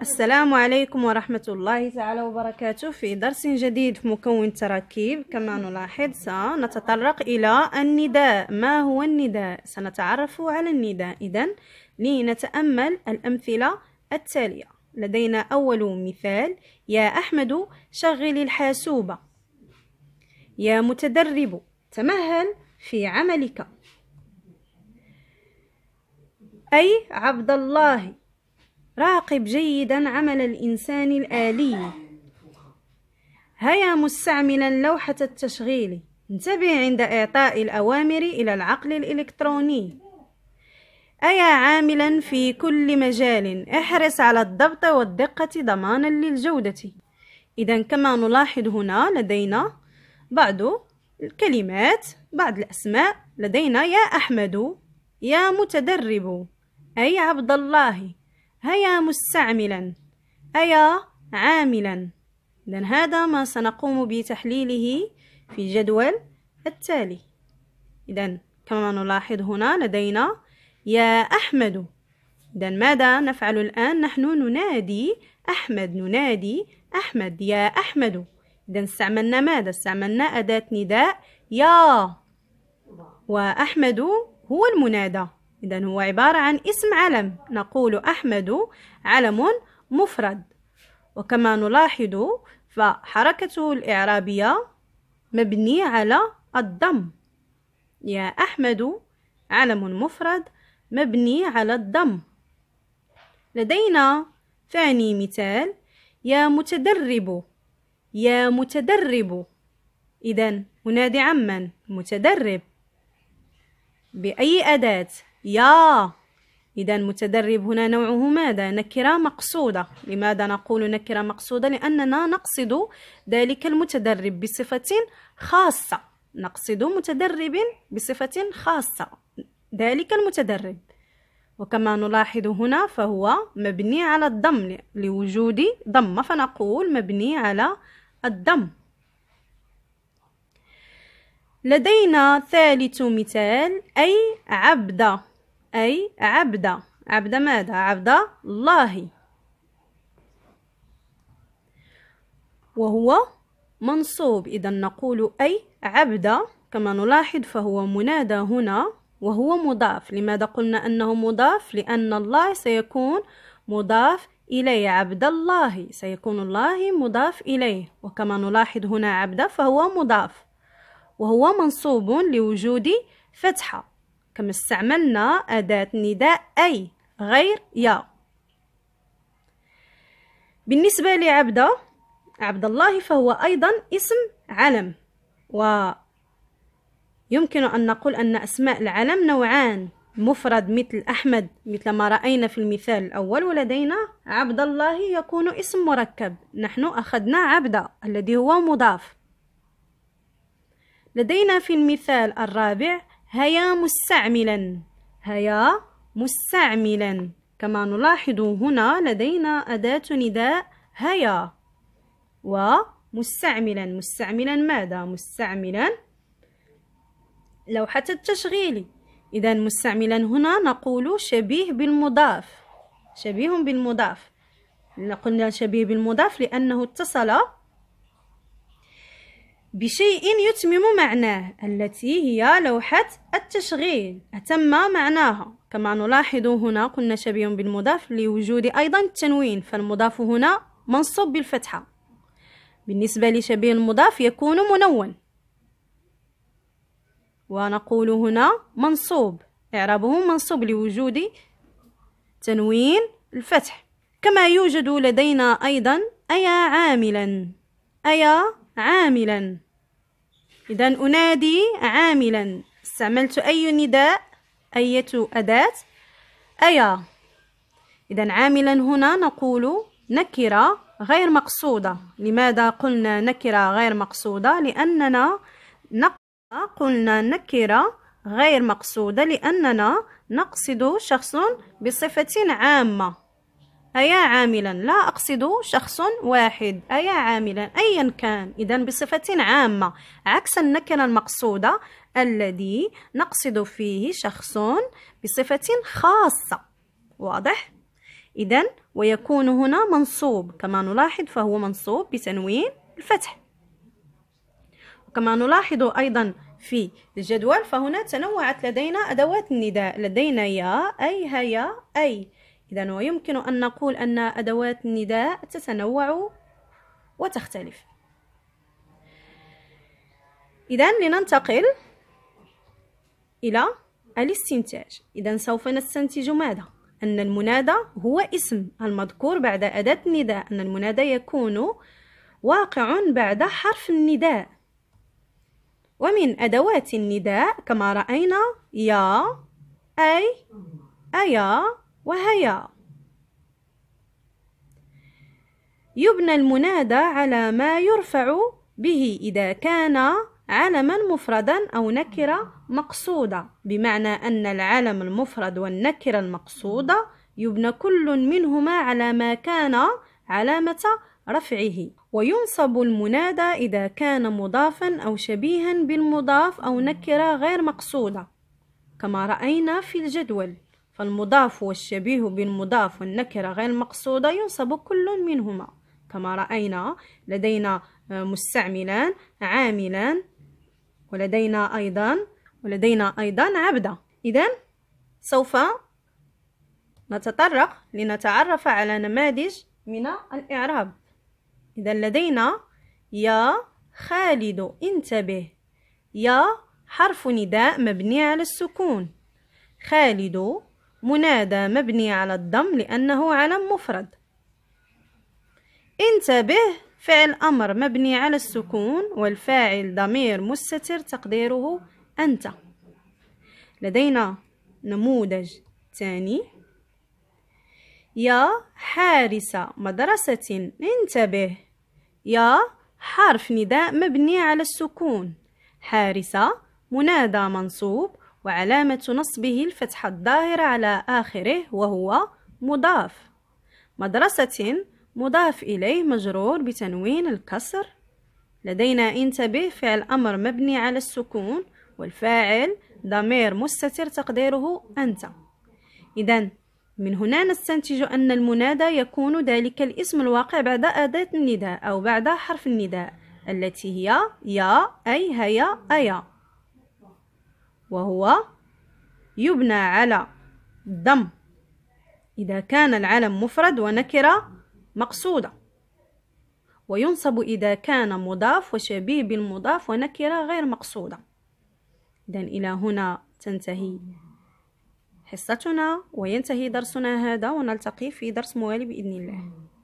السلام عليكم ورحمة الله تعالى وبركاته في درس جديد في مكون التراكيب كما نلاحظ سنتطرق إلى النداء ما هو النداء سنتعرف على النداء اذن لنتأمل الأمثلة التالية لدينا أول مثال يا أحمد شغل الحاسوبة يا متدرب تمهل في عملك أي عبد الله راقب جيدا عمل الإنسان الآلي هيا مستعملا لوحة التشغيل انتبه عند إعطاء الأوامر إلى العقل الإلكتروني أيا عاملا في كل مجال احرص على الضبط والدقة ضمانا للجودة إذا كما نلاحظ هنا لدينا بعض الكلمات بعض الأسماء لدينا يا أحمد يا متدرب أي عبد الله هيا مستعملا أيا عاملا إذا هذا ما سنقوم بتحليله في الجدول التالي إذا كما نلاحظ هنا لدينا يا أحمد إذا ماذا نفعل الآن نحن ننادي أحمد ننادي أحمد يا أحمد إذا استعملنا ماذا استعملنا أداة نداء يا وأحمد هو المنادى إذا هو عبارة عن اسم علم نقول أحمد علم مفرد وكما نلاحظ فحركته الإعرابية مبنية على الضم يا أحمد علم مفرد مبني على الضم لدينا ثاني مثال يا متدرب يا متدرب إذا أنادي عمن متدرب بأي أداة يا إذا متدرب هنا نوعه ماذا؟ نكرة مقصودة لماذا نقول نكرة مقصودة؟ لأننا نقصد ذلك المتدرب بصفة خاصة نقصد متدرب بصفة خاصة ذلك المتدرب وكما نلاحظ هنا فهو مبني على الضم لوجود ضمة فنقول مبني على الضم لدينا ثالث مثال أي عبد أي عبد عبد ماذا عبد الله وهو منصوب إذا نقول أي عبد كما نلاحظ فهو منادى هنا وهو مضاف لماذا قلنا أنه مضاف لأن الله سيكون مضاف إليه عبد الله سيكون الله مضاف إليه وكما نلاحظ هنا عبد فهو مضاف وهو منصوب لوجود فتحة كما استعملنا أداة نداء أي غير يا بالنسبة لعبدة عبد الله فهو أيضا اسم علم ويمكن أن نقول أن أسماء العلم نوعان مفرد مثل أحمد مثل ما رأينا في المثال الأول ولدينا عبد الله يكون اسم مركب نحن أخذنا عبدة الذي هو مضاف لدينا في المثال الرابع هيا مستعملا هيا مستعملا كما نلاحظ هنا لدينا أداة نداء هيا ومستعملا مستعملا ماذا؟ مستعملا لوحة التشغيل إذا مستعملا هنا نقول شبيه بالمضاف شبيه بالمضاف قلنا شبيه بالمضاف لأنه اتصل بشيء يتمم معناه التي هي لوحة التشغيل أتم معناها كما نلاحظ هنا قلنا شبيه بالمضاف لوجود أيضا التنوين فالمضاف هنا منصوب بالفتحة بالنسبة لشبيه المضاف يكون منون ونقول هنا منصوب إعرابه منصوب لوجود تنوين الفتح كما يوجد لدينا أيضا أيا عاملا أيا عاملا إذا أنادي عاملا استعملت أي نداء أية أداة أيا إذا عاملا هنا نقول نكرة غير مقصودة لماذا قلنا نكرة غير مقصودة لأننا قلنا نكرة غير مقصودة لأننا نقصد شخص بصفة عامة أيا عاملا لا أقصد شخص واحد أيا عاملا أيا كان إذا بصفة عامة عكس النكرة المقصودة الذي نقصد فيه شخص بصفة خاصة واضح؟ إذا ويكون هنا منصوب كما نلاحظ فهو منصوب بتنوين الفتح وكما نلاحظ أيضا في الجدول فهنا تنوعت لدينا أدوات النداء لدينا يا أي هيا أي إذا ويمكن أن نقول أن أدوات النداء تتنوع وتختلف إذا لننتقل إلى الاستنتاج إذا سوف نستنتج ماذا؟ أن المنادى هو اسم المذكور بعد أداة النداء أن المنادى يكون واقع بعد حرف النداء ومن أدوات النداء كما رأينا يا أي أيا وهيا يبنى المنادى على ما يرفع به إذا كان علما مفردا أو نكرة مقصودة بمعنى أن العلم المفرد والنكرة المقصودة يبنى كل منهما على ما كان علامة رفعه وينصب المنادى إذا كان مضافا أو شبيها بالمضاف أو نكرة غير مقصودة كما رأينا في الجدول فالمضاف والشبيه بالمضاف والنكرة غير المقصودة ينصب كل منهما كما رأينا لدينا آه، مستعملان عاملان ولدينا أيضا ولدينا أيضا عبدة إذا سوف نتطرق لنتعرف على نماذج من الإعراب إذا لدينا يا خالد انتبه يا حرف نداء مبني على السكون خالد منادى مبني على الضم لأنه علم مفرد انتبه فعل أمر مبني على السكون والفاعل ضمير مستتر تقديره أنت لدينا نموذج ثاني يا حارس مدرسة انتبه يا حرف نداء مبني على السكون حارسة منادى منصوب وعلامة نصبه الفتحة الظاهرة على آخره وهو مضاف مدرسة مضاف إليه مجرور بتنوين الكسر لدينا انتبه فعل أمر مبني على السكون والفاعل ضمير مستتر تقديره أنت إذا من هنا نستنتج أن المنادى يكون ذلك الاسم الواقع بعد أداة النداء أو بعد حرف النداء التي هي يا أي هيا أيا وهو يبنى على ضم إذا كان العلم مفرد ونكرة مقصودة وينصب إذا كان مضاف وشبيه بالمضاف ونكرة غير مقصودة إذن إلى هنا تنتهي حصتنا وينتهي درسنا هذا ونلتقي في درس موالي بإذن الله